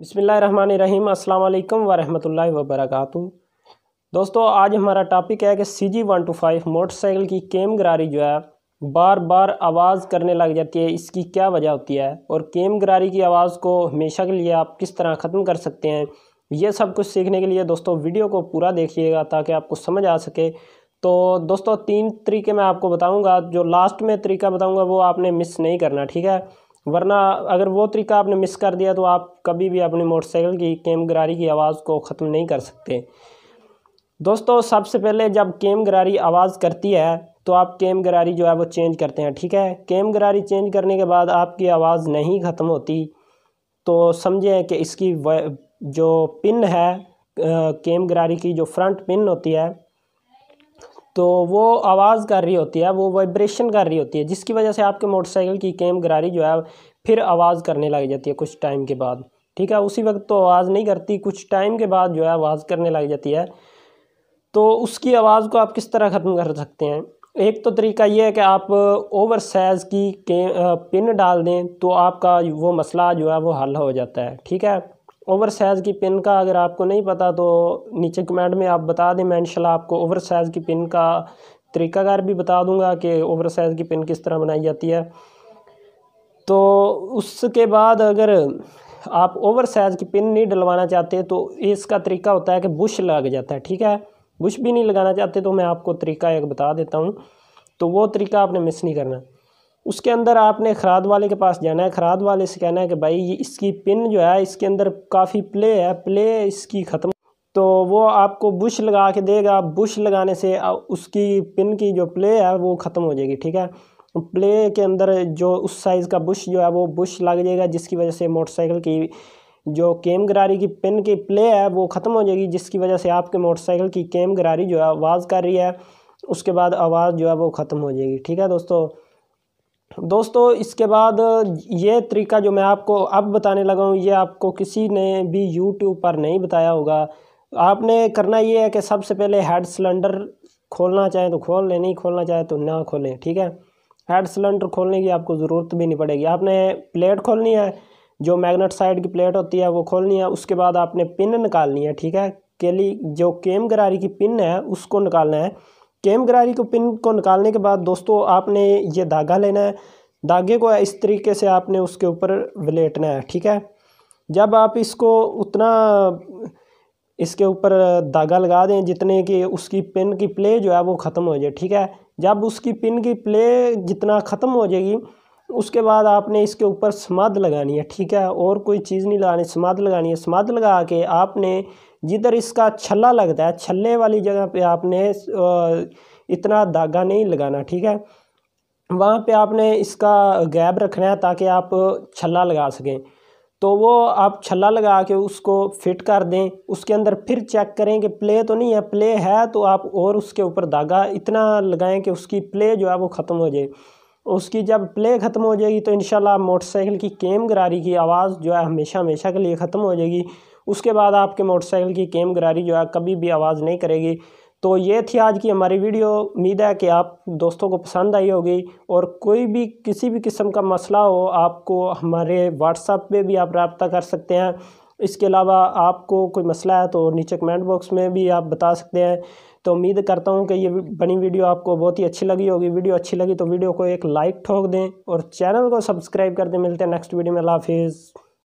बसमीम् अल्लाम वरहमल वबरक दोस्तों आज हमारा टॉपिक है कि C G one two five motorcycle की केम गरारी जो है बार बार आवाज़ करने लग जाती है इसकी क्या वजह होती है और केम गरारी की आवाज़ को हमेशा के लिए आप किस तरह ख़त्म कर सकते हैं ये सब कुछ सीखने के लिए दोस्तों वीडियो को पूरा देखिएगा ताकि आपको समझ आ सके तो दोस्तों तीन तरीके मैं आपको बताऊँगा जो लास्ट में तरीका बताऊँगा वो आपने मिस नहीं करना ठीक है वरना अगर वो तरीका आपने मिस कर दिया तो आप कभी भी अपनी मोटरसाइकिल की केम गरारी की आवाज़ को ख़त्म नहीं कर सकते दोस्तों सबसे पहले जब केम गरारी आवाज़ करती है तो आप केम गरारी जो है वो चेंज करते हैं ठीक है केम गरारी चेंज करने के बाद आपकी आवाज़ नहीं ख़त्म होती तो समझें कि इसकी जो पिन है केम गरारी की जो फ्रंट पिन होती है तो वो आवाज़ कर रही होती है वो वाइब्रेशन कर रही होती है जिसकी वजह से आपके मोटरसाइकिल की कैम गरारी जो है फिर आवाज़ करने लग जाती है कुछ टाइम के बाद ठीक है उसी वक्त तो आवाज़ नहीं करती कुछ टाइम के बाद जो है आवाज़ करने लग जाती है तो उसकी आवाज़ को आप किस तरह ख़त्म कर सकते हैं एक तो तरीका ये है कि आप ओवर साइज़ की के पिन डाल दें तो आपका वो मसला जो है वो हल हो जाता है ठीक है ओवर साइज़ की पिन का अगर आपको नहीं पता तो नीचे कमेंट में आप बता दें मैं इनशाला आपको ओवर साइज़ की पिन का तरीकाकार भी बता दूंगा कि ओवर साइज़ की पिन किस तरह बनाई जाती है तो उसके बाद अगर आप ओवर साइज़ की पिन नहीं डलवाना चाहते तो इसका तरीका होता है कि बुश लग जाता है ठीक है बुश भी नहीं लगाना चाहते तो मैं आपको तरीका एक बता देता हूँ तो वो तरीका आपने मिस नहीं करना उसके अंदर आपने खराद वाले के पास जाना है खराद वाले से कहना है कि भाई ये इसकी पिन जो है इसके अंदर काफ़ी प्ले है प्ले इसकी ख़त्म तो वो आपको बुश लगा के देगा बुश लगाने से उसकी पिन की जो प्ले है वो ख़त्म हो जाएगी ठीक है प्ले के अंदर जो उस साइज़ का बुश जो है वो बुश लग जाएगा जिसकी वजह से मोटरसाइकिल की जो केम गरारी की पिन की प्ले है वो ख़त्म हो जाएगी जिसकी वजह से आपके मोटरसाइकिल की केम गरारी जो है आवाज़ कर रही है उसके बाद आवाज़ जो है वो ख़त्म हो जाएगी ठीक है दोस्तों दोस्तों इसके बाद ये तरीका जो मैं आपको अब बताने लगा हूँ ये आपको किसी ने भी यूट्यूब पर नहीं बताया होगा आपने करना ये है कि सबसे पहले हेड सिलेंडर खोलना चाहे तो खोल लें नहीं खोलना चाहे तो ना खोलें ठीक है हेड सिलेंडर खोलने की आपको ज़रूरत भी नहीं पड़ेगी आपने प्लेट खोलनी है जो मैग्नेट साइड की प्लेट होती है वो खोलनी है उसके बाद आपने पिन निकालनी है ठीक है केली जो केम गरारी की पिन है उसको निकालना है केम गरारी को पिन को निकालने के बाद दोस्तों आपने ये धागा लेना है धागे को इस तरीके से आपने उसके ऊपर वलेटना है ठीक है जब आप इसको उतना इसके ऊपर धागा लगा दें जितने कि उसकी पिन की प्ले जो है वो ख़त्म हो जाए ठीक है जब उसकी पिन की प्ले जितना ख़त्म हो जाएगी उसके बाद आपने इसके ऊपर समाध लगानी है ठीक है और कोई चीज़ नहीं लगानी समाध लगानी है समाध लगा के आपने जिधर इसका छल्ला लगता है छल्ले वाली जगह पे आपने इतना धागा नहीं लगाना ठीक है वहाँ पे आपने इसका गैप रखना है ताकि आप छल्ला लगा सकें तो वो आप छल्ला लगा के उसको फिट कर दें उसके अंदर फिर चेक करें कि प्ले तो नहीं है प्ले है तो आप और उसके ऊपर धागा इतना लगाएं कि उसकी प्ले जो है वो ख़त्म हो जाए उसकी जब प्ले ख़त्म हो जाएगी तो इन मोटरसाइकिल की केम गरारी की आवाज़ जो है हमेशा हमेशा के लिए ख़त्म हो जाएगी उसके बाद आपके मोटरसाइकिल की केम गरारी जो है कभी भी आवाज़ नहीं करेगी तो ये थी आज की हमारी वीडियो उम्मीद है कि आप दोस्तों को पसंद आई होगी और कोई भी किसी भी किस्म का मसला हो आपको हमारे व्हाट्सएप पे भी आप रबता कर सकते हैं इसके अलावा आपको कोई मसला है तो नीचे कमेंट बॉक्स में भी आप बता सकते हैं तो उम्मीद करता हूँ कि ये बनी वीडियो आपको बहुत ही अच्छी लगी होगी वीडियो अच्छी लगी तो वीडियो को एक लाइक ठोक दें और चैनल को सब्सक्राइब कर दें मिलते हैं नेक्स्ट वीडियो में अला हाफिज़